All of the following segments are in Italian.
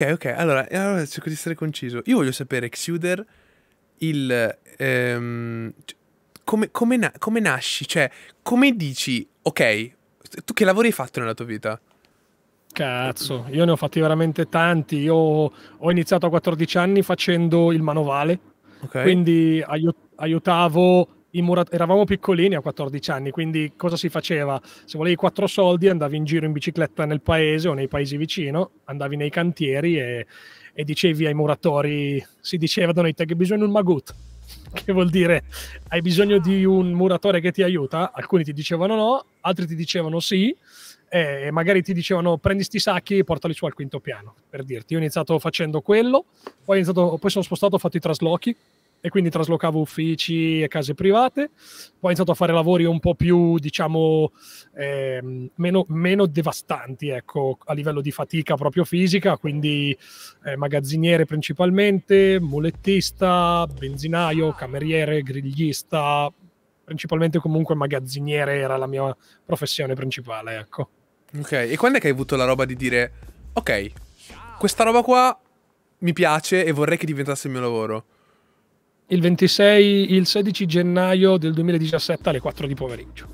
Ok, ok, allora, eh, allora, cerco di essere conciso. Io voglio sapere, Xuder, il... Ehm, come, come, na- come, nasci? Cioè, come dici, ok, tu che lavori hai fatto nella tua vita? Cazzo, io ne ho fatti veramente tanti. Io ho iniziato a 14 anni facendo il manovale, okay. quindi aiut- aiutavo Murat- eravamo piccolini a 14 anni, quindi cosa si faceva? Se volevi quattro soldi andavi in giro in bicicletta nel paese o nei paesi vicino, andavi nei cantieri e, e dicevi ai muratori, si diceva da noi te che bisogna un magut, che vuol dire hai bisogno di un muratore che ti aiuta, alcuni ti dicevano no, altri ti dicevano sì, e magari ti dicevano prendi sti sacchi e portali su al quinto piano, per dirti. Io ho iniziato facendo quello, poi, iniziato, poi sono spostato, ho fatto i traslochi, e quindi traslocavo uffici e case private. Poi ho iniziato a fare lavori un po' più, diciamo, eh, meno, meno, devastanti, ecco, a livello di fatica proprio fisica, quindi eh, magazziniere principalmente, mulettista, benzinaio, ah. cameriere, griglista, principalmente comunque magazziniere era la mia professione principale, ecco. Ok, e quando è che hai avuto la roba di dire, ok, questa roba qua mi piace e vorrei che diventasse il mio lavoro? il 26, il 16 gennaio del 2017 alle 4 di pomeriggio.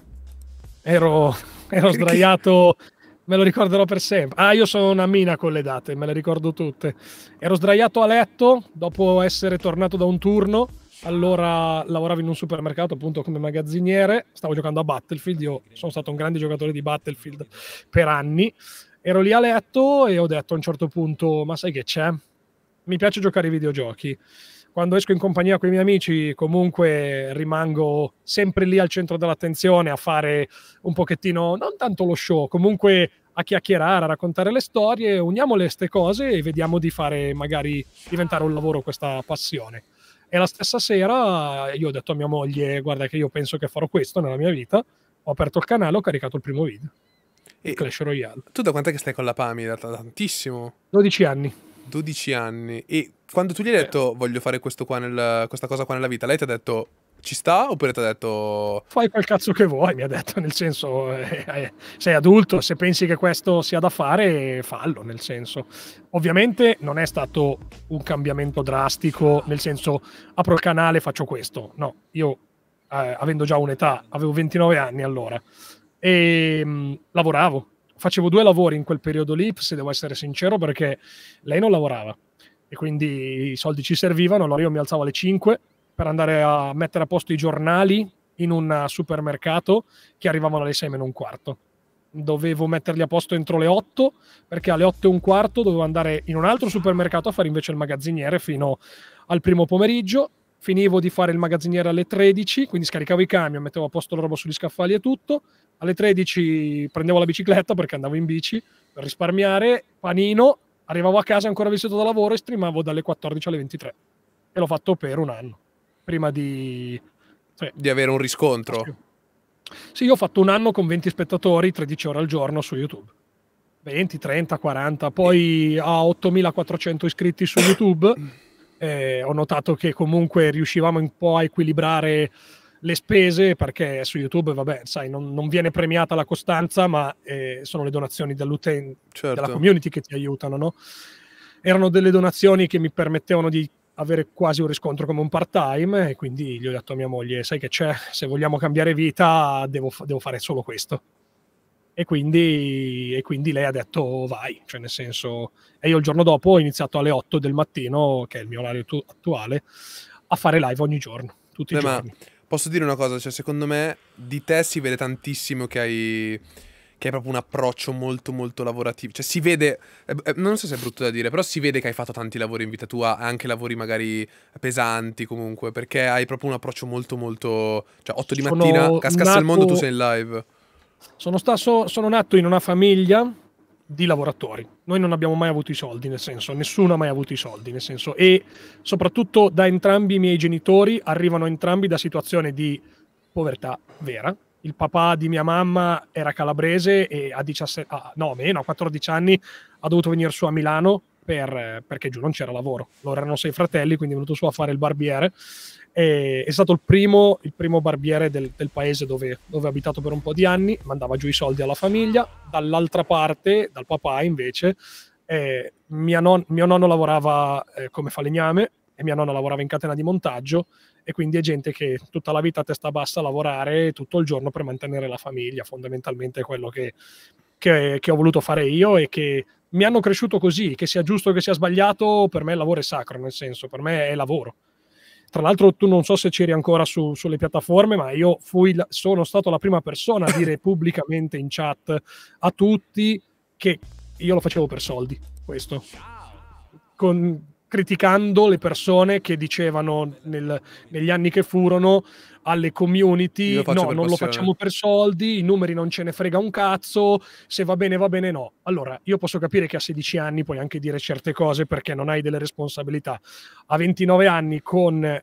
Ero, ero sdraiato, me lo ricorderò per sempre. Ah, io sono una mina con le date, me le ricordo tutte. Ero sdraiato a letto dopo essere tornato da un turno. Allora lavoravo in un supermercato appunto come magazziniere, stavo giocando a Battlefield, io sono stato un grande giocatore di Battlefield per anni. Ero lì a letto e ho detto a un certo punto, ma sai che c'è? Mi piace giocare ai videogiochi quando esco in compagnia con i miei amici comunque rimango sempre lì al centro dell'attenzione a fare un pochettino, non tanto lo show, comunque a chiacchierare, a raccontare le storie, uniamo le ste cose e vediamo di fare magari diventare un lavoro questa passione. E la stessa sera io ho detto a mia moglie, guarda che io penso che farò questo nella mia vita, ho aperto il canale, ho caricato il primo video. E Clash Royale. Tu da quant'è che stai con la PAMI? Da tantissimo. 12 anni. 12 anni. E quando tu gli hai detto eh. voglio fare nel, questa cosa qua nella vita, lei ti ha detto ci sta oppure ti ha detto... Fai quel cazzo che vuoi, mi ha detto, nel senso, eh, eh, sei adulto, se pensi che questo sia da fare, fallo, nel senso. Ovviamente non è stato un cambiamento drastico, nel senso, apro il canale, faccio questo. No, io, eh, avendo già un'età, avevo 29 anni allora, e ehm, mh, lavoravo. Facevo due lavori in quel periodo lì, se devo essere sincero, perché lei non lavorava e quindi i soldi ci servivano. Allora io mi alzavo alle 5 per andare a mettere a posto i giornali in un eh, supermercato che arrivavano alle 6 meno un quarto. Dovevo metterli a posto entro le 8 perché alle 8 e un quarto dovevo andare in un altro supermercato a fare invece il magazziniere fino al primo pomeriggio. Finivo di fare il magazziniere alle 13, quindi scaricavo i camion, mettevo a posto la roba sugli scaffali e tutto. Alle 13 prendevo la bicicletta perché andavo in bici per risparmiare, panino Arrivavo a casa ancora vestito da lavoro e streamavo dalle 14 alle 23. E l'ho fatto per un anno, prima di... Cioè, di avere un riscontro. Sì, io ho fatto un anno con 20 spettatori, 13 ore al giorno su YouTube. 20, 30, 40, poi a 8400 iscritti su YouTube. Eh, ho notato che comunque riuscivamo un po' a equilibrare le spese, perché su YouTube, vabbè, sai, non, non viene premiata la costanza, ma eh, sono le donazioni dell'utente, certo. della community che ti aiutano, no? Erano delle donazioni che mi permettevano di avere quasi un riscontro come un part time e quindi gli ho detto a mia moglie, sai che c'è, se vogliamo cambiare vita devo, devo fare solo questo. E quindi, e quindi, lei ha detto vai, cioè nel senso, e io il giorno dopo ho iniziato alle 8 del mattino, che è il mio orario attuale, a fare live ogni giorno, tutti Beh, i giorni. Ma Posso dire una cosa, cioè secondo me di te si vede tantissimo che hai, che hai proprio un approccio molto molto lavorativo, cioè si vede, eh, eh, non so se è brutto da dire, però si vede che hai fatto tanti lavori in vita tua, anche lavori magari pesanti comunque, perché hai proprio un approccio molto molto, cioè 8 di mattina, cascasse nato... il mondo, tu sei in live. Sono, stato, sono nato in una famiglia di lavoratori. Noi non abbiamo mai avuto i soldi, nel senso, nessuno ha mai avuto i soldi, nel senso, e soprattutto da entrambi i miei genitori arrivano entrambi da situazione di povertà vera. Il papà di mia mamma era calabrese e a, 17, ah, no, meno, a 14 anni ha dovuto venire su a Milano per, perché giù non c'era lavoro. Loro erano sei fratelli, quindi è venuto su a fare il barbiere è, stato il primo, il primo barbiere del, del paese dove, dove, ha abitato per un po' di anni, mandava giù i soldi alla famiglia. Dall'altra parte, dal papà invece, eh, non, mio nonno lavorava eh, come falegname e mia nonna lavorava in catena di montaggio e quindi è gente che tutta la vita a testa bassa a lavorare tutto il giorno per mantenere la famiglia, fondamentalmente è quello che, che, che ho voluto fare io e che mi hanno cresciuto così, che sia giusto o che sia sbagliato, per me il lavoro è sacro, nel senso, per me è lavoro tra l'altro tu non so se c'eri ancora su, sulle piattaforme, ma io fui, sono stato la prima persona a dire pubblicamente in chat a tutti che io lo facevo per soldi, questo. Con, criticando le persone che dicevano nel, negli anni che furono alle community, no, non passione. lo facciamo per soldi, i numeri non ce ne frega un cazzo, se va bene va bene no. Allora, io posso capire che a 16 anni puoi anche dire certe cose perché non hai delle responsabilità. A 29 anni con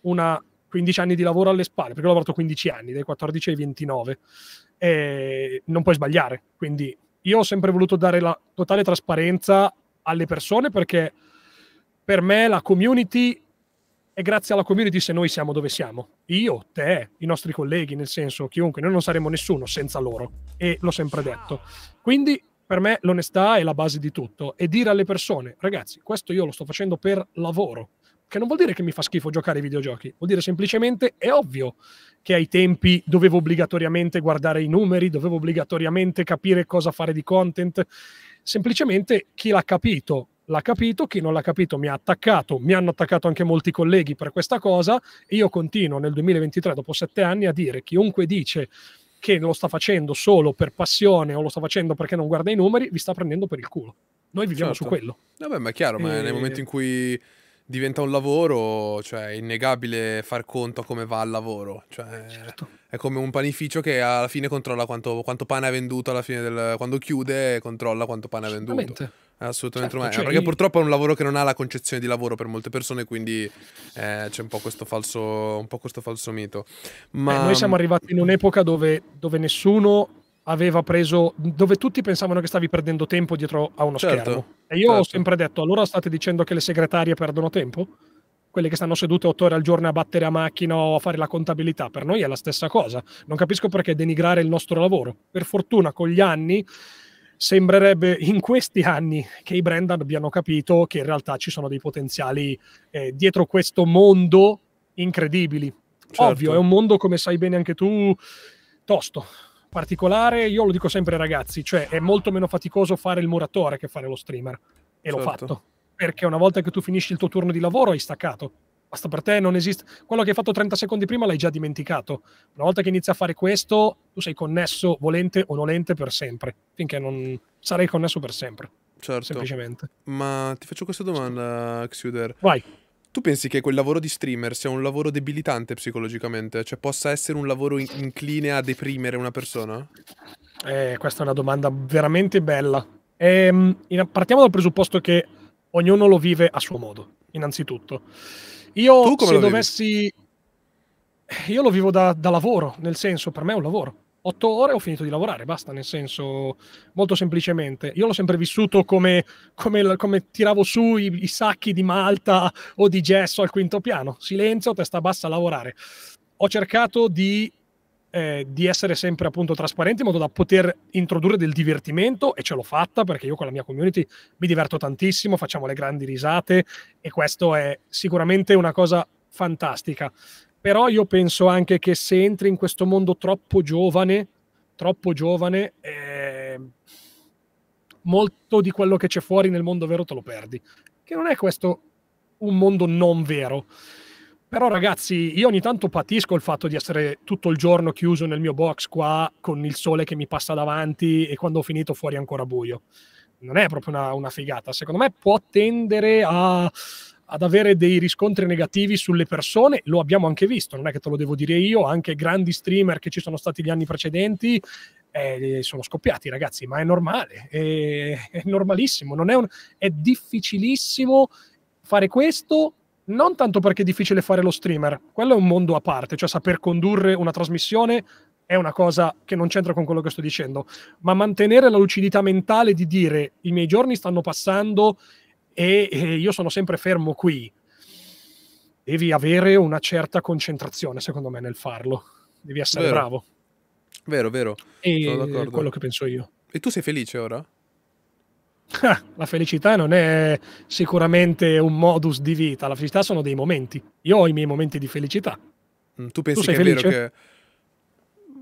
una 15 anni di lavoro alle spalle, perché ho lavorato 15 anni, dai 14 ai 29, e non puoi sbagliare. Quindi io ho sempre voluto dare la totale trasparenza alle persone perché per me la community è grazie alla community se noi siamo dove siamo. Io, te, i nostri colleghi, nel senso chiunque, noi non saremmo nessuno senza loro e l'ho sempre detto. Quindi per me l'onestà è la base di tutto e dire alle persone, ragazzi, questo io lo sto facendo per lavoro, che non vuol dire che mi fa schifo giocare ai videogiochi, vuol dire semplicemente è ovvio che ai tempi dovevo obbligatoriamente guardare i numeri, dovevo obbligatoriamente capire cosa fare di content, semplicemente chi l'ha capito l'ha capito, chi non l'ha capito mi ha attaccato, mi hanno attaccato anche molti colleghi per questa cosa. Io continuo nel 2023, dopo sette anni, a dire chiunque dice che lo sta facendo solo per passione o lo sta facendo perché non guarda i numeri, vi sta prendendo per il culo. Noi viviamo certo. su quello. Vabbè, eh ma è chiaro, e... ma nel momento in cui diventa un lavoro, cioè è innegabile far conto a come va al lavoro. Cioè, certo. È come un panificio che alla fine controlla quanto, quanto pane ha venduto alla fine del... quando chiude, controlla quanto pane ha venduto. Assolutamente certo, cioè, perché purtroppo è un lavoro che non ha la concezione di lavoro per molte persone, quindi eh, c'è un po' questo falso, un po questo falso mito. Ma... Eh, noi siamo mm, arrivati in un'epoca dove, dove, nessuno aveva preso, dove tutti pensavano che stavi perdendo tempo dietro a uno certo, schermo. E io certo. ho sempre detto, allora state dicendo che le segretarie perdono tempo? quelle che stanno sedute otto ore al giorno a battere a macchina o a fare la contabilità. Per noi è la stessa cosa. Non capisco perché denigrare il nostro lavoro. Per fortuna, con gli anni Sembrerebbe in questi anni che i brand abbiano capito che in realtà ci sono dei potenziali eh, dietro questo mondo incredibili. Certo. Ovvio, è un mondo, come sai bene anche tu, tosto, particolare. Io lo dico sempre ai ragazzi, cioè è molto meno faticoso fare il muratore che fare lo streamer. E certo. l'ho fatto. Perché una volta che tu finisci il tuo turno di lavoro hai staccato basta per te, non esiste. Quello che hai fatto 30 secondi prima l'hai già dimenticato. Una volta che inizi a fare questo, tu sei connesso volente o nolente per sempre, finché non sarai connesso per sempre. Certo. Semplicemente. Ma ti faccio questa domanda, Xuder. Vai. Tu pensi che quel lavoro di streamer sia un lavoro debilitante psicologicamente? Cioè possa essere un lavoro in- incline a deprimere una persona? Eh, questa è una domanda veramente bella. Ehm, partiamo dal presupposto che ognuno lo vive a suo modo innanzitutto. Io se dovessi... Io lo vivo da, da lavoro, nel senso, per me è un lavoro. Otto ore ho finito di lavorare, basta, nel senso, molto semplicemente. Io l'ho sempre vissuto come, come, come tiravo su i, i, sacchi di malta o di gesso al quinto piano. Silenzio, testa bassa, lavorare. Ho cercato di eh, di essere sempre appunto trasparente in modo da poter introdurre del divertimento e ce l'ho fatta perché io con la mia community mi diverto tantissimo, facciamo le grandi risate e questo è sicuramente una cosa fantastica. Però io penso anche che se entri in questo mondo troppo giovane, troppo giovane, eh, molto di quello che c'è fuori nel mondo vero te lo perdi. Che non è questo un mondo non vero. Però ragazzi, io ogni tanto patisco il fatto di essere tutto il giorno chiuso nel mio box qua con il sole che mi passa davanti e quando ho finito fuori ancora buio. Non è proprio una, una figata. Secondo me può tendere a, ad avere dei riscontri negativi sulle persone, lo abbiamo anche visto, non è che te lo devo dire io, anche grandi streamer che ci sono stati gli anni precedenti eh, sono scoppiati ragazzi, ma è normale, è, è normalissimo, è, un, è difficilissimo fare questo non tanto perché è difficile fare lo streamer, quello è un mondo a parte, cioè saper condurre una trasmissione è una cosa che non c'entra con quello che sto dicendo, ma mantenere la lucidità mentale di dire i miei giorni stanno passando e, e io sono sempre fermo qui. Devi avere una certa concentrazione, secondo me, nel farlo. Devi essere vero. bravo. Vero, vero. E sono d'accordo. quello che penso io. E tu sei felice ora? Ah, la felicità non è sicuramente un modus di vita, la felicità sono dei momenti. Io ho i miei momenti di felicità. Mm, tu pensi tu che felice? è vero che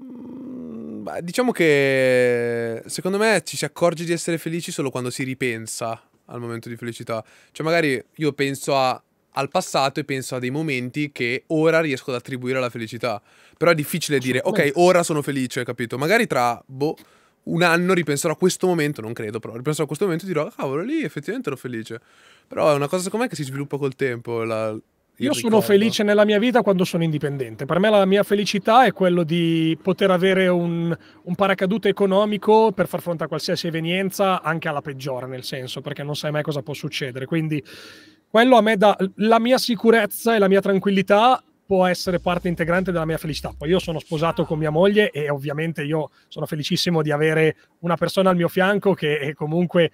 mm, diciamo che secondo me ci si accorge di essere felici solo quando si ripensa al momento di felicità. Cioè, magari io penso a, al passato e penso a dei momenti che ora riesco ad attribuire alla felicità. Però è difficile dire, ok, ora sono felice, capito? Magari tra boh, un anno ripenserò a questo momento, non credo però, ripenserò a questo momento e dirò, ah, cavolo, lì effettivamente ero felice. Però è una cosa secondo me che si sviluppa col tempo. La, io sono felice nella mia vita quando sono indipendente. Per me la mia felicità è quello di poter avere un, un, paracadute economico per far fronte a qualsiasi evenienza, anche alla peggiore, nel senso, perché non sai mai cosa può succedere. Quindi quello a me dà la mia sicurezza e la mia tranquillità può essere parte integrante della mia felicità. Poi io sono sposato con mia moglie e ovviamente io sono felicissimo di avere una persona al mio fianco che è comunque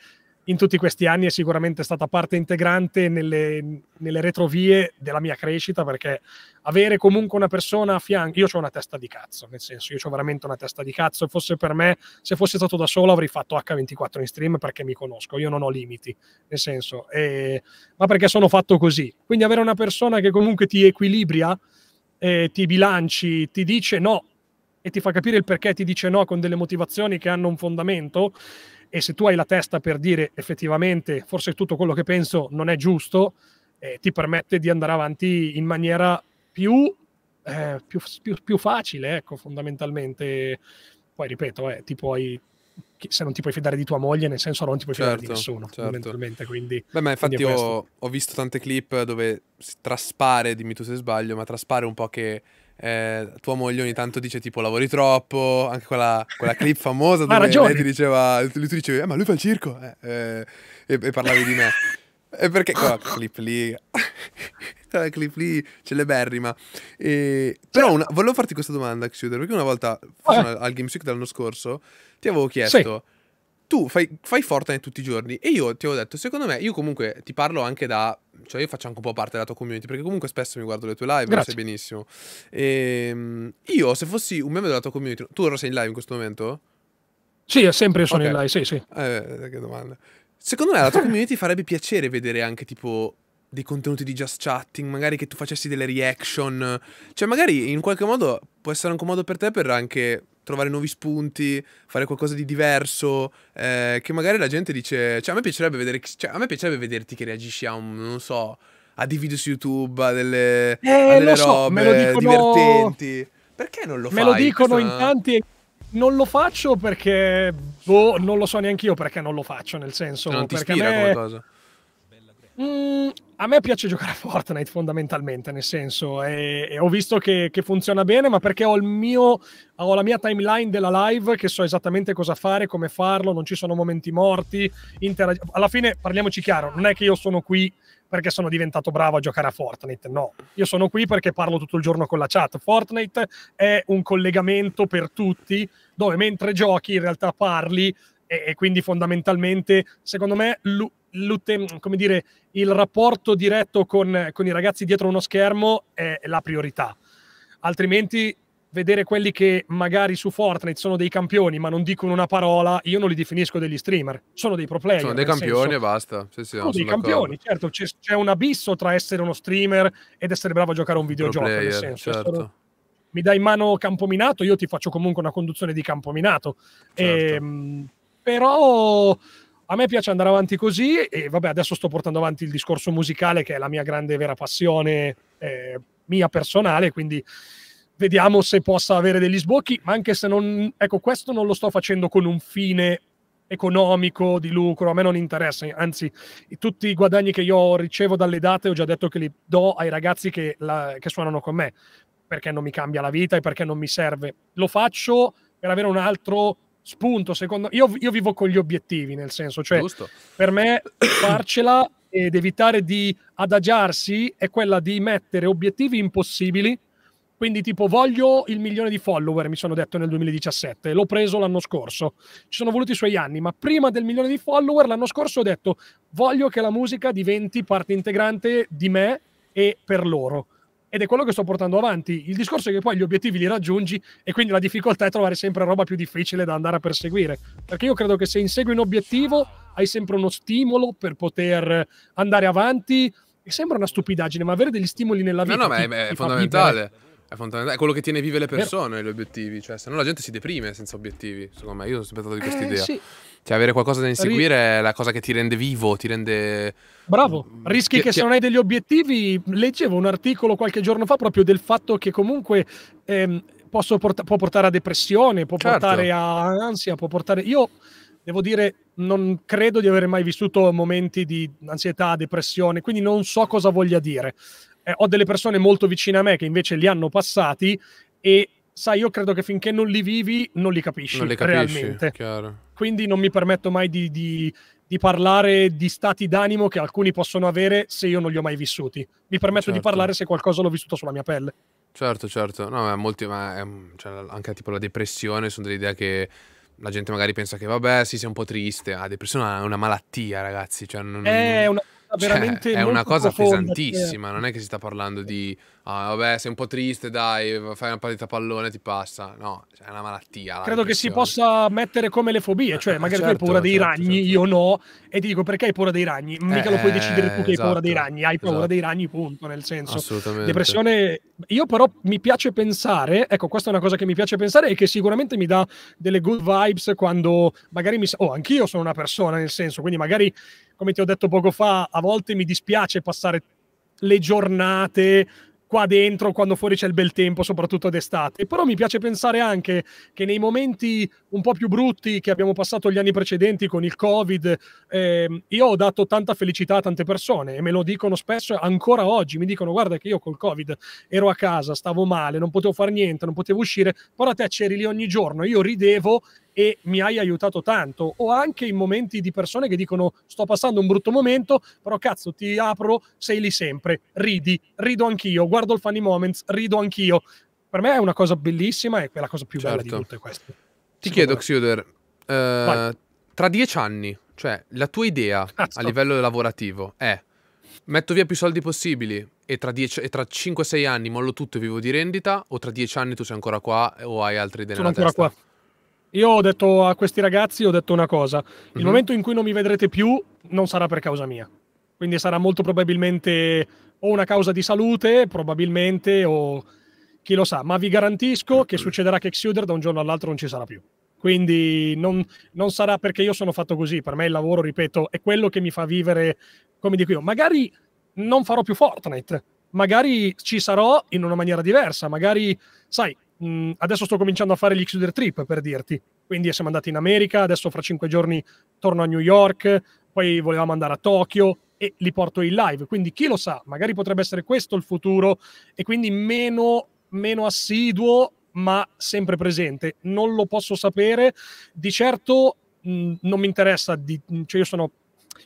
in tutti questi anni è sicuramente stata parte integrante nelle, nelle, retrovie della mia crescita perché avere comunque una persona a fianco, io ho una testa di cazzo, nel senso io ho veramente una testa di cazzo, fosse per me, se fossi stato da solo avrei fatto H24 in stream perché mi conosco, io non ho limiti, nel senso, eh, ma perché sono fatto così. Quindi avere una persona che comunque ti equilibria, eh, ti bilanci, ti dice no e ti fa capire il perché ti dice no con delle motivazioni che hanno un fondamento e se tu hai la testa per dire effettivamente forse tutto quello che penso non è giusto, eh, ti permette di andare avanti in maniera più, eh, più, più, più facile, ecco, fondamentalmente. Poi ripeto, eh, ti puoi se non ti puoi fidare di tua moglie, nel senso non ti puoi certo, fidare di certo, nessuno, certo. fondamentalmente. Quindi, Beh, ma infatti ho, ho, visto tante clip dove traspare, dimmi tu se sbaglio, ma traspare un po' che eh, tua moglie ogni tanto dice tipo lavori troppo, anche quella, quella clip famosa dove lei ti diceva, lui, tu dicevi eh, ma lui fa il circo eh, eh, e, e, parlavi di me. E perché quella clip lì, quella clip lì celeberrima. E, però una, volevo farti questa domanda, Xuder, perché una volta eh. al, al Games Week dell'anno scorso ti avevo chiesto... Sì tu fai, fai Fortnite tutti i giorni e io ti ho detto, secondo me, io comunque ti parlo anche da... Cioè io faccio anche un po' parte della tua community perché comunque spesso mi guardo le tue live, Grazie. lo sai benissimo. E, ehm, io se fossi un membro della tua community... Tu ora sei in live in questo momento? Sì, sempre sono okay. in live, sì, sì. Eh, che domanda. Secondo me alla tua community farebbe piacere vedere anche tipo dei contenuti di just chatting, magari che tu facessi delle reaction. Cioè magari in qualche modo può essere anche un modo per te per anche trovare nuovi spunti, fare qualcosa di diverso, eh, che magari la gente dice, cioè a me piacerebbe, vedere, cioè, a me piacerebbe vederti che reagisci a un, non so, a dei video su YouTube, a delle, eh, a delle so, robe dicono... divertenti. Perché non lo me fai? Me lo dicono Questa... in tanti e non lo faccio perché, boh, non lo so neanche io perché non lo faccio, nel senso... Cioè, non ti ispira me... come Mm, a me piace giocare a Fortnite fondamentalmente, nel senso, e, e ho visto che, che, funziona bene, ma perché ho, mio, ho, la mia timeline della live, che so esattamente cosa fare, come farlo, non ci sono momenti morti. Interag- Alla fine, parliamoci chiaro, non è che io sono qui perché sono diventato bravo a giocare a Fortnite, no. Io sono qui perché parlo tutto il giorno con la chat. Fortnite è un collegamento per tutti, dove mentre giochi in realtà parli e, quindi fondamentalmente secondo me lui come dire, il rapporto diretto con, con i ragazzi dietro uno schermo è la priorità. Altrimenti vedere quelli che magari su Fortnite sono dei campioni ma non dicono una parola, io non li definisco degli streamer, sono dei pro player. Sono dei campioni senso, e basta. Sì, sì, sono dei campioni, certo, c'è, c'è, un abisso tra essere uno streamer ed essere bravo a giocare a un videogioco, player, nel senso, certo. mi dai in mano campominato, io ti faccio comunque una conduzione di campominato. Certo. E, ehm, però a me piace andare avanti così e vabbè adesso sto portando avanti il discorso musicale che è la mia grande vera passione eh, mia personale quindi vediamo se possa avere degli sbocchi ma anche se non ecco questo non lo sto facendo con un fine economico di lucro a me non interessa anzi tutti i guadagni che io ricevo dalle date ho già detto che li do ai ragazzi che, la, che suonano con me perché non mi cambia la vita e perché non mi serve lo faccio per avere un altro spunto, secondo io, io vivo con gli obiettivi, nel senso, cioè Giusto. per me farcela ed evitare di adagiarsi è quella di mettere obiettivi impossibili. Quindi tipo voglio il milione di follower, mi sono detto nel 2017, l'ho preso l'anno scorso, ci sono voluti i suoi anni, ma prima del milione di follower l'anno scorso ho detto voglio che la musica diventi parte integrante di me e per loro ed è quello che sto portando avanti. Il discorso è che poi gli obiettivi li raggiungi e quindi la difficoltà è trovare sempre roba più difficile da andare a perseguire, perché io credo che se insegui un obiettivo hai sempre uno stimolo per poter andare avanti. E sembra una stupidaggine, ma avere degli stimoli nella vita no, no, ti, è, ti fondamentale. È, fondamentale. è quello che tiene vive le persone, Vero. gli obiettivi, cioè se no la gente si deprime senza obiettivi, secondo me, io sono sempre stato di questa eh, idea. Sì. Cioè, avere qualcosa da inseguire Ri- è la cosa che ti rende vivo, ti rende. Bravo, mm, rischi ti- che ti- se non hai degli obiettivi. Leggevo un articolo qualche giorno fa proprio del fatto che comunque ehm, port- può portare a depressione, può certo. portare a ansia, può portare. Io devo dire, non credo di aver mai vissuto momenti di ansietà, depressione, quindi non so cosa voglia dire. Eh, ho delle persone molto vicine a me che invece li hanno passati e sai, io credo che finché non li vivi non li capisci, non li capisci realmente. Chiaro quindi non mi permetto mai di, di, di, parlare di stati d'animo che alcuni possono avere se io non li ho mai vissuti. Mi permetto certo. di parlare se qualcosa l'ho vissuto sulla mia pelle. Certo, certo. No, ma molti, ma è, ehm, cioè, anche tipo la depressione sono dell'idea che la gente magari pensa che vabbè, sì, sia un po' triste. La ah, depressione è una malattia, ragazzi. Cioè, non... È una cioè, veramente cioè, è una cosa cioè. pesantissima, cioè. non è che si sta parlando di ah, vabbè, sei un po' triste, dai, fai una partita a pallone ti passa. No, cioè, è una malattia. Credo che si possa mettere come le fobie, cioè eh, magari certo, tu hai certo, paura dei certo, ragni, certo. io no, e ti dico perché hai paura dei ragni? Mica eh, lo puoi eh, decidere tu che esatto, hai paura dei esatto, ragni, hai paura esatto. dei ragni, punto, nel senso. Assolutamente. Depressione io però mi piace pensare, ecco, questa è una cosa che mi piace pensare e che sicuramente mi dà delle good vibes quando magari mi oh, anch'io sono una persona nel senso, quindi magari come ti ho detto poco fa, a volte mi dispiace passare le giornate qua dentro quando fuori c'è il bel tempo, soprattutto d'estate. Però mi piace pensare anche che nei momenti un po' più brutti che abbiamo passato gli anni precedenti con il Covid, eh, io ho dato tanta felicità a tante persone e me lo dicono spesso ancora oggi. Mi dicono: guarda, che io col Covid ero a casa, stavo male, non potevo fare niente, non potevo uscire, però te c'eri lì ogni giorno, io ridevo e mi hai aiutato tanto, o anche in momenti di persone che dicono sto passando un brutto momento, però cazzo ti apro, sei lì sempre, ridi, rido anch'io, guardo il funny moments, rido anch'io. Per me è una cosa bellissima e quella cosa più certo. bella di certo. tutte queste. Ti chiedo, Xuder, eh, tra dieci anni, cioè la tua idea cazzo. a livello lavorativo è metto via più soldi possibili e tra, 5-6 anni mollo tutto e vivo di rendita o tra 10 anni tu sei ancora qua o hai altre idee sono nella ancora qua io ho detto a questi ragazzi, ho detto una cosa, il mm-hmm. momento in cui non mi vedrete più non sarà per causa mia. Quindi sarà molto probabilmente o una causa di salute, probabilmente, o chi lo sa, ma vi garantisco mm. che succederà che Exuder da un giorno all'altro non ci sarà più. Quindi non, non, sarà perché io sono fatto così, per me il lavoro, ripeto, è quello che mi fa vivere come dico io. Magari non farò più Fortnite, magari ci sarò in una maniera diversa, magari, sai, mh, mm, adesso sto cominciando a fare gli Exuder Trip per dirti, quindi siamo andati in America, adesso fra cinque giorni torno a New York, poi volevamo andare a Tokyo e li porto in live, quindi chi lo sa, magari potrebbe essere questo il futuro e quindi meno, meno assiduo ma sempre presente, non lo posso sapere, di certo mh, mm, non mi interessa, di, cioè io sono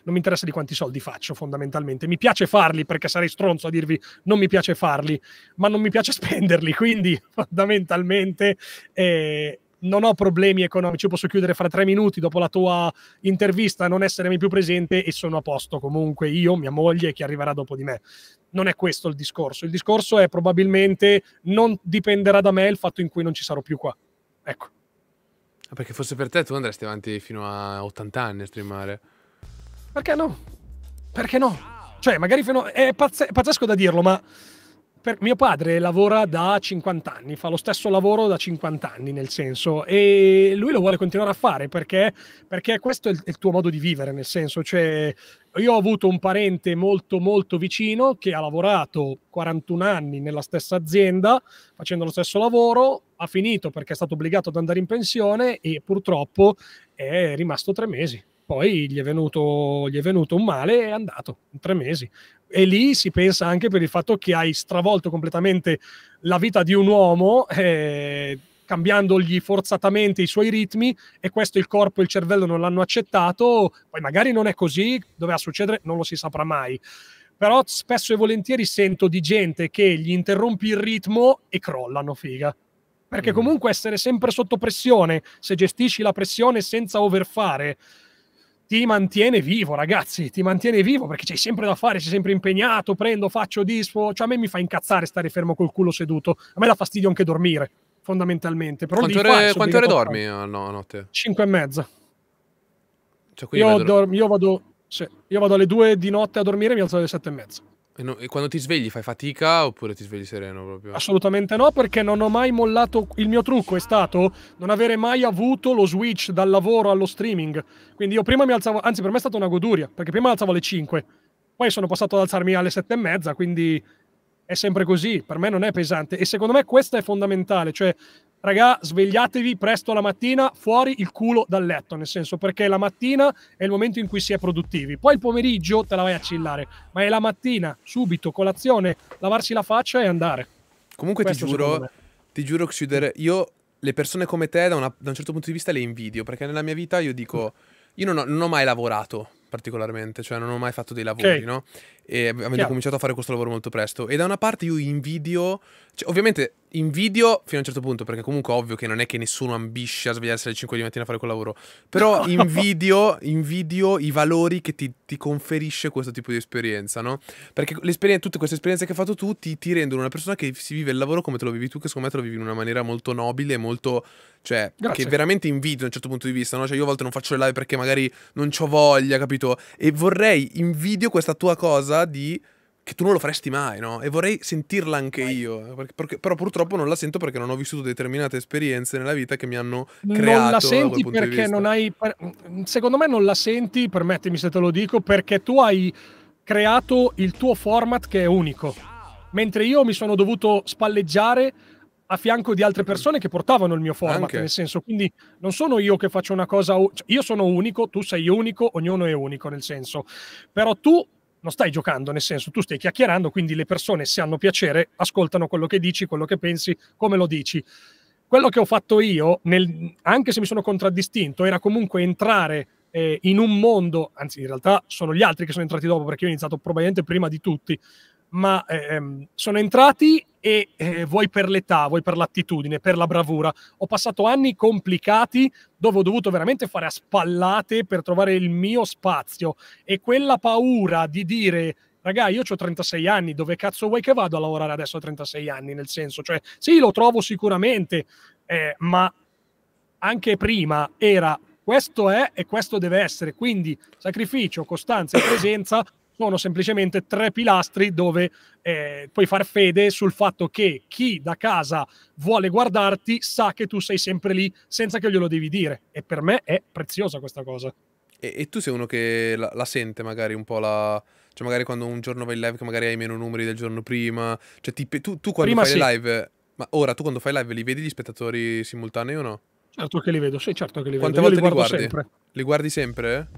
non mi interessa di quanti soldi faccio fondamentalmente, mi piace farli perché sarei stronzo a dirvi non mi piace farli, ma non mi piace spenderli, quindi fondamentalmente eh, non ho problemi economici, posso chiudere fra tre minuti dopo la tua intervista, non essermi più presente e sono a posto comunque io, mia moglie che arriverà dopo di me. Non è questo il discorso, il discorso è probabilmente non dipenderà da me il fatto in cui non ci sarò più qua. Ecco. Ah, perché fosse per te tu andresti avanti fino a 80 anni a streamare. Perché no? Perché no? Cioè, magari è pazzesco da dirlo, ma mio padre lavora da 50 anni, fa lo stesso lavoro da 50 anni nel senso, e lui lo vuole continuare a fare perché, perché questo è il, il, tuo modo di vivere nel senso, cioè io ho avuto un parente molto molto vicino che ha lavorato 41 anni nella stessa azienda facendo lo stesso lavoro, ha finito perché è stato obbligato ad andare in pensione e purtroppo è rimasto tre mesi poi gli è, venuto, gli è venuto un male e è andato in tre mesi. E lì si pensa anche per il fatto che hai stravolto completamente la vita di un uomo. Eh, cambiandogli forzatamente i suoi ritmi e questo il corpo e il cervello non l'hanno accettato, poi magari non è così, doveva succedere, non lo si saprà mai. Però spesso e volentieri sento di gente che gli interrompi il ritmo e crollano, figa. Perché mm. comunque essere sempre sotto pressione, se gestisci la pressione senza overfare, ti mantiene vivo, ragazzi, ti mantiene vivo perché c'è sempre da fare, sei sempre impegnato, prendo, faccio, dispo, cioè a me mi fa incazzare stare fermo col culo seduto, a me dà fastidio anche dormire, fondamentalmente. Però quante ore, quante ore dormi eh, a no, notte? Cinque e mezza. Cioè, io, dorm- io, vado, sì, io, vado, alle due di notte a dormire e mi alzo alle sette e mezza. E, no, e, quando ti svegli fai fatica oppure ti svegli sereno proprio? Assolutamente no, perché non ho mai mollato. Il mio trucco è stato non avere mai avuto lo switch dal lavoro allo streaming. Quindi io prima mi alzavo, anzi per me è stata una goduria, perché prima mi alzavo alle 5, poi sono passato ad alzarmi alle 7 e mezza, quindi è sempre così, per me non è pesante. E secondo me questo è fondamentale, cioè Raga, svegliatevi presto la mattina, fuori il culo dal letto, nel senso perché la mattina è il momento in cui si è produttivi. Poi il pomeriggio te la vai a chillare, ma è la mattina, subito, colazione, lavarsi la faccia e andare. Comunque Questo ti giuro, ti giuro, che Xuder, io le persone come te da, una, da, un certo punto di vista le invidio, perché nella mia vita io dico, io non ho, non ho mai lavorato particolarmente, cioè non ho mai fatto dei lavori, okay. no? e avendo Chiaro. cominciato a fare questo lavoro molto presto. E da una parte io invidio, cioè, ovviamente invidio fino a un certo punto, perché comunque è ovvio che non è che nessuno ambisce a svegliarsi alle 5 di mattina a fare quel lavoro, però invidio, invidio, i valori che ti, ti, conferisce questo tipo di esperienza, no? Perché tutte queste esperienze che hai fatto tu ti, ti, rendono una persona che si vive il lavoro come te lo vivi tu, che secondo me te lo vivi in una maniera molto nobile, molto... Cioè, Grazie. che veramente invidio da un certo punto di vista, no? Cioè, io a volte non faccio le live perché magari non ho voglia, capito? E vorrei, invidio questa tua cosa di che tu non lo faresti mai, no? E vorrei sentirla anche Vai. io, perché, perché, però purtroppo non la sento perché non ho vissuto determinate esperienze nella vita che mi hanno non creato. Non la senti perché non hai... Per, secondo me non la senti, permettimi se te lo dico, perché tu hai creato il tuo format che è unico. Mentre io mi sono dovuto spalleggiare a fianco di altre persone che portavano il mio format, Anche. nel senso, quindi non sono io che faccio una cosa, cioè io sono unico, tu sei unico, ognuno è unico, nel senso, però tu non stai giocando, nel senso tu stai chiacchierando, quindi le persone se hanno piacere ascoltano quello che dici, quello che pensi, come lo dici. Quello che ho fatto io, nel, anche se mi sono contraddistinto, era comunque entrare eh, in un mondo, anzi in realtà sono gli altri che sono entrati dopo perché io ho iniziato probabilmente prima di tutti, ma ehm, sono entrati e eh, vuoi per l'età, vuoi per l'attitudine, per la bravura. Ho passato anni complicati dove ho dovuto veramente fare a spallate per trovare il mio spazio e quella paura di dire Raga, io ho 36 anni, dove cazzo vuoi che vado a lavorare adesso a 36 anni? Nel senso, cioè, sì, lo trovo sicuramente, eh, ma anche prima era questo è e questo deve essere. Quindi sacrificio, costanza e presenza sono semplicemente tre pilastri dove eh, puoi far fede sul fatto che chi da casa vuole guardarti sa che tu sei sempre lì senza che glielo devi dire. E per me è preziosa questa cosa. E, e tu sei uno che la, la sente magari un po' la, cioè, magari quando un giorno vai in live, che magari hai meno numeri del giorno prima. Cioè, ti, tu, tu, quando prima fai sì. live. Ma ora tu quando fai live li vedi gli spettatori simultanei o no? Certo che li vedo, sì, certo che li Quante vedo. Quante volte li, li guardi? Sempre. Li guardi sempre?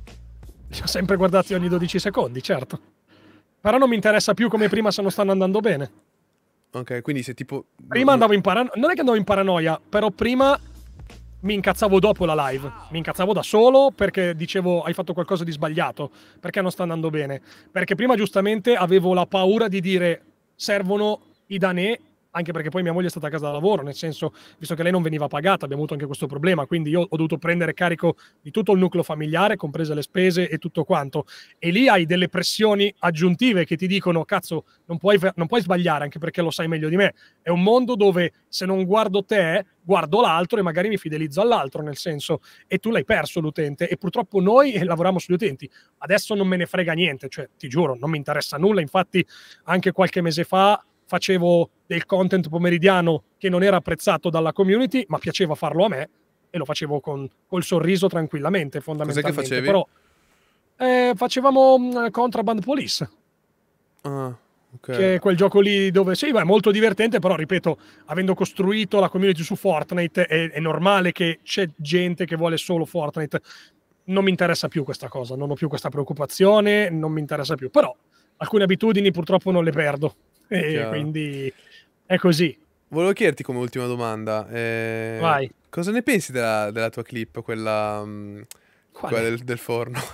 Li ho sempre guardati ogni 12 secondi, certo. Però non mi interessa più come prima se non stanno andando bene. Ok, quindi se tipo... Prima andavo in paranoia... Non è che andavo in paranoia, però prima mi incazzavo dopo la live. Mi incazzavo da solo perché dicevo hai fatto qualcosa di sbagliato, perché non sta andando bene. Perché prima giustamente avevo la paura di dire servono i danè anche perché poi mia moglie è stata a casa da lavoro, nel senso, visto che lei non veniva pagata, abbiamo avuto anche questo problema, quindi io ho dovuto prendere carico di tutto il nucleo familiare, comprese le spese e tutto quanto. E lì hai delle pressioni aggiuntive che ti dicono, cazzo, non puoi, non puoi sbagliare, anche perché lo sai meglio di me. È un mondo dove se non guardo te, guardo l'altro e magari mi fidelizzo all'altro, nel senso, e tu l'hai perso l'utente e purtroppo noi eh, lavoriamo sugli utenti. Adesso non me ne frega niente, cioè ti giuro, non mi interessa nulla, infatti anche qualche mese fa facevo del content pomeridiano che non era apprezzato dalla community, ma piaceva farlo a me e lo facevo con, col sorriso tranquillamente, fondamentalmente. Cos'è che facevi? Però eh, facevamo mm, Contraband Police. Ah. Okay. Che è quel gioco lì dove sì, è molto divertente, però ripeto, avendo costruito la community su Fortnite, è, è normale che c'è gente che vuole solo Fortnite. Non mi interessa più questa cosa, non ho più questa preoccupazione, non mi interessa più, però alcune abitudini purtroppo non le perdo. e Chiaro. quindi è così. Volevo chiederti come ultima domanda, eh, Vai. cosa ne pensi della, della tua clip, quella, mm, quella del, del, forno?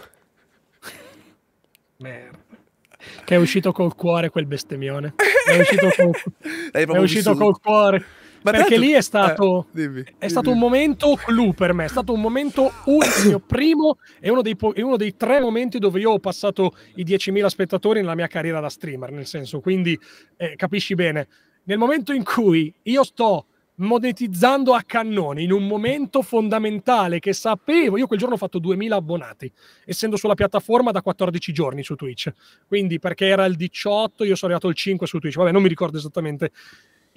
Che è uscito col cuore quel bestemmione. È uscito col, è uscito col cuore. Ma perché tanto... lì è stato, eh, dimmi, è stato un momento clou per me, è stato un momento unico, il primo e uno, dei po- uno dei tre momenti dove io ho passato i 10.000 spettatori nella mia carriera da streamer, nel senso, quindi eh, capisci bene, nel momento in cui io sto monetizzando a cannone in un momento fondamentale che sapevo, io quel giorno ho fatto 2000 abbonati, essendo sulla piattaforma da 14 giorni su Twitch, quindi perché era il 18, io sono arrivato il 5 su Twitch, vabbè non mi ricordo esattamente,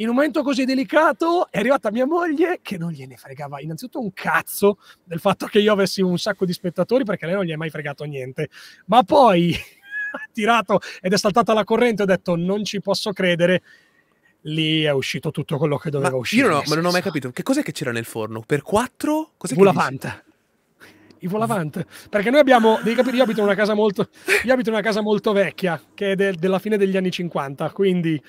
in un momento così delicato è arrivata mia moglie che non gliene fregava innanzitutto un cazzo del fatto che io avessi un sacco di spettatori perché lei non gli è mai fregato niente, ma poi ha tirato ed è saltata la corrente ho detto non ci posso credere lì è uscito tutto quello che doveva ma uscire. Io non ho, ma non ho mai capito che cos'è che c'era nel forno? Per quattro? Cos'è Vulavant. I Volavant, perché noi abbiamo, devi capire, io abito in una casa molto, in una casa molto vecchia, che è de, della fine degli anni 50, quindi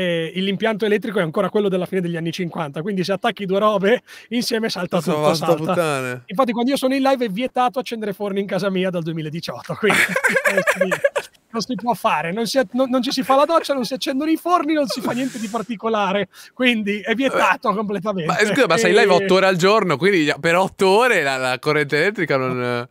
eh, l'impianto elettrico è ancora quello della fine degli anni 50, quindi se attacchi due robe insieme salta Sono tutto. Salta. Puttane. Infatti quando io sono in live è vietato accendere forni in casa mia dal 2018, quindi non si può fare, non, si, non, non, ci si fa la doccia, non si accendono i forni, non si fa niente di particolare, quindi è vietato eh, completamente. Ma, scusa, ma sei live 8 ore al giorno, quindi per 8 ore la, la corrente elettrica non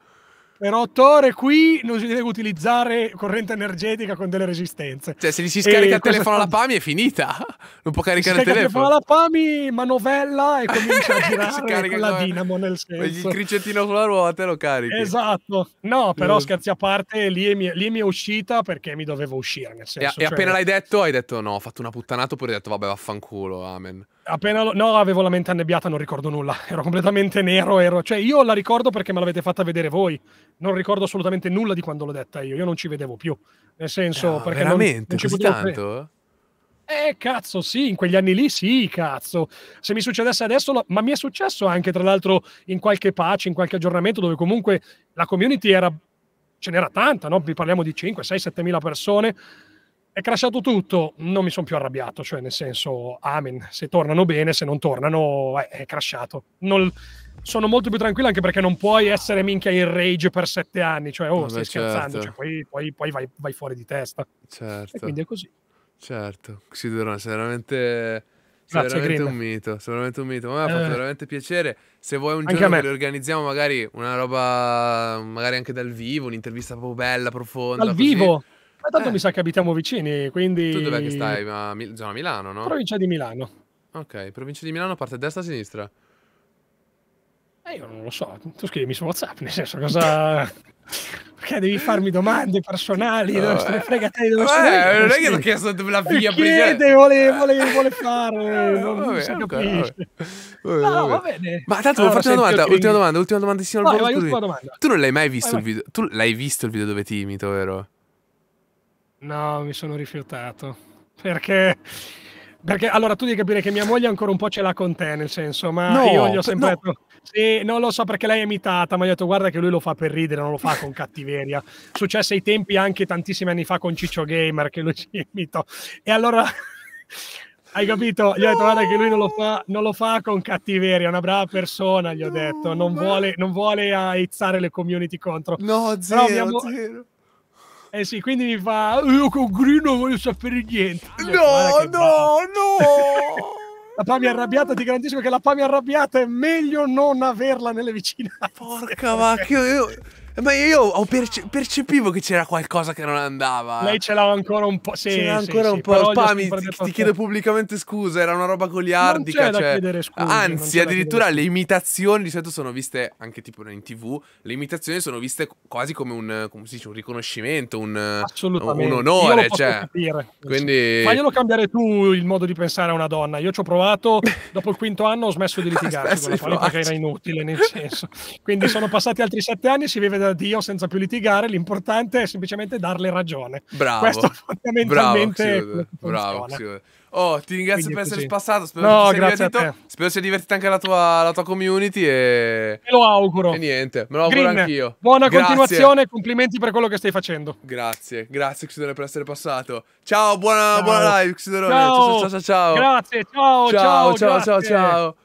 per otto ore qui non si deve utilizzare corrente energetica con delle resistenze. Cioè, se gli si scarica e il telefono alla PAMI è finita. Non può caricare il telefono. alla PAMI, manovella e comincia a girare con la come... dinamo nel senso. Il cricettino sulla ruota e lo carica. Esatto. No, però no. Eh. scherzi a parte, lì mi, lì mi, è uscita perché mi dovevo uscire. Nel Senso, e, cioè... e, appena l'hai detto, hai detto no, ho fatto una puttanata oppure hai detto vabbè vaffanculo, amen appena lo... no, avevo la mente annebbiata, non ricordo nulla. Ero completamente nero, ero... cioè io la ricordo perché me l'avete fatta vedere voi. Non ricordo assolutamente nulla di quando l'ho detta io. Io non ci vedevo più. Nel senso, no, ah, perché veramente, non, non ci potevo tanto? Eh, cazzo, sì, in quegli anni lì sì, cazzo. Se mi succedesse adesso, lo... ma mi è successo anche, tra l'altro, in qualche patch, in qualche aggiornamento, dove comunque la community era... ce n'era tanta, no? Vi parliamo di 5, 6, 7 mila persone è crashato tutto, non mi sono più arrabbiato, cioè nel senso, amen, se tornano bene, se non tornano è, eh, è crashato. Non, sono molto più tranquillo anche perché non puoi essere minchia in rage per sette anni, cioè oh, Vabbè, stai certo. scherzando, cioè, poi, poi, poi vai, vai, fuori di testa. Certo. E quindi è così. Certo, Sidoron, sei veramente... Sei veramente un mito, sei veramente un mito. Ma mi ha fatto eh. veramente piacere. Se vuoi un giorno che riorganizziamo magari una roba, magari anche dal vivo, un'intervista proprio bella, profonda. Dal così. vivo? Ma tanto eh. mi sa che abitiamo vicini, quindi... Tu dov'è che stai? Ma, mi, zona Milano, no? Provincia di Milano. Ok, provincia di Milano, parte destra o sinistra? Eh, io non lo so. Tu scrivimi su WhatsApp, nel senso, cosa... Perché devi farmi domande personali, no, eh, dove eh, fregatelle dove sono eh, io. Non è che ti ho chiesto la via Chiede, vuole, vuole, vuole farlo. Eh, non vabbè, si capisce. Vabbè, no, va bene. Ma tanto allora, faccio una domanda, che... ultima domanda, ultima domanda, signor vai, Tu non l'hai mai visto vai, il video? Tu l'hai visto il video dove ti imito, vero? No, mi sono rifiutato. Perché perché allora tu devi capire che mia moglie ancora un po' ce l'ha con te, nel senso, ma no, io gli ho sempre no. detto: Sì, non lo so perché lei è imitata, ma gli ho detto: Guarda, che lui lo fa per ridere, non lo fa con cattiveria. Successe ai tempi anche tantissimi anni fa con Ciccio Gamer, che lui ci imitò. E allora. Hai capito? Gli ho detto, guarda che lui non lo, fa, non lo fa con cattiveria, è una brava persona, gli ho detto, non, vuole, non vuole aizzare le community contro. No, zero, mia, mo- zero. Eh sì, quindi mi fa, io con non voglio sapere niente. No, no, no! La Pami arrabbiata, ti garantisco che la Pami arrabbiata è meglio non averla nelle vicinanze. Porca vacchio, io... Eh, ma io perce percepivo che c'era qualcosa che non andava. Lei ce l'ha ancora un po'. Sì, c'era ancora sì, un sì, po'. Spami, ti, ti, chiedo pubblicamente scusa, era una roba goliardica. Non cioè... chiedere scusa. Anzi, addirittura le imitazioni di solito sono viste, anche tipo in tv, le imitazioni sono viste quasi come un, come dice, un riconoscimento, un, un onore. cioè. Capire, Quindi... Faglielo cambiare tu il modo di pensare a una donna. Io ci ho provato, dopo il quinto anno ho smesso di litigare. con la quale perché era inutile, nel senso. Quindi sono passati altri sette anni e si vive da Dio senza più litigare, l'importante è semplicemente darle ragione. Bravo. Questo fondamentalmente bravo, bravo, bravo Oh, ti ringrazio Quindi per essere passato, spero, no, che spero sia divertita anche la tua, la tua community e... Me lo auguro. E niente, me lo auguro Green, anch'io. Buona grazie. continuazione, complimenti per quello che stai facendo. Grazie, grazie Xidore per essere passato. Ciao, buona, ciao. buona live Xidore. Ciao. ciao. ciao ciao ciao. Grazie, ciao ciao ciao ciao. ciao.